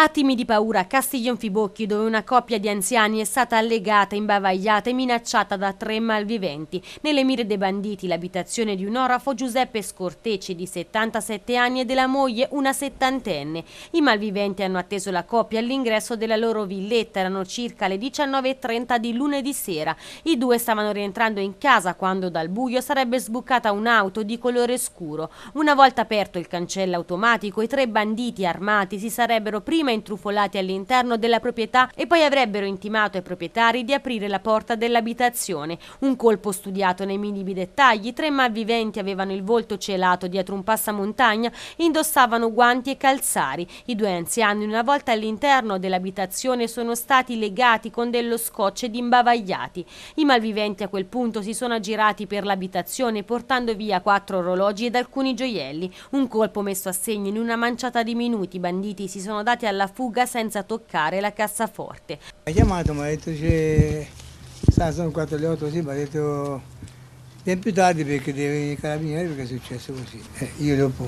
Attimi di paura a Castiglionfibocchi dove una coppia di anziani è stata allegata, imbavagliata e minacciata da tre malviventi. Nelle mire dei banditi l'abitazione di un orafo Giuseppe Scortecci di 77 anni e della moglie una settantenne. I malviventi hanno atteso la coppia all'ingresso della loro villetta, erano circa le 19.30 di lunedì sera. I due stavano rientrando in casa quando dal buio sarebbe sbucata un'auto di colore scuro. Una volta aperto il cancello automatico i tre banditi armati si sarebbero prima prima intrufolati all'interno della proprietà e poi avrebbero intimato ai proprietari di aprire la porta dell'abitazione. Un colpo studiato nei minimi dettagli, tre malviventi avevano il volto celato dietro un passamontagna, indossavano guanti e calzari. I due anziani una volta all'interno dell'abitazione sono stati legati con dello scotch ed imbavagliati. I malviventi a quel punto si sono aggirati per l'abitazione portando via quattro orologi ed alcuni gioielli. Un colpo messo a segno in una manciata di minuti. I banditi si sono dati alla alla fuga senza toccare la cassaforte. Mi Ha chiamato, mi ha detto che sono 4 alle 8, sì, mi ha detto vieni più tardi perché devi venire carabinieri perché è successo così. Eh, io dopo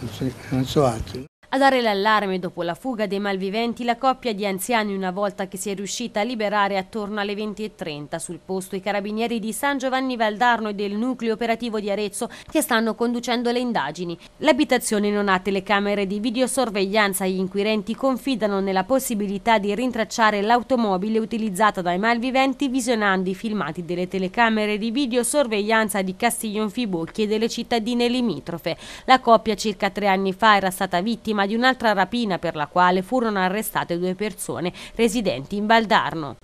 non so, non so altro. A dare l'allarme dopo la fuga dei malviventi la coppia di anziani una volta che si è riuscita a liberare attorno alle 20.30 sul posto i carabinieri di San Giovanni Valdarno e del nucleo operativo di Arezzo che stanno conducendo le indagini. L'abitazione non ha telecamere di videosorveglianza e gli inquirenti confidano nella possibilità di rintracciare l'automobile utilizzata dai malviventi visionando i filmati delle telecamere di videosorveglianza di Castiglionfibocchi e delle cittadine limitrofe. La coppia circa tre anni fa era stata vittima vittima di un'altra rapina per la quale furono arrestate due persone residenti in Valdarno.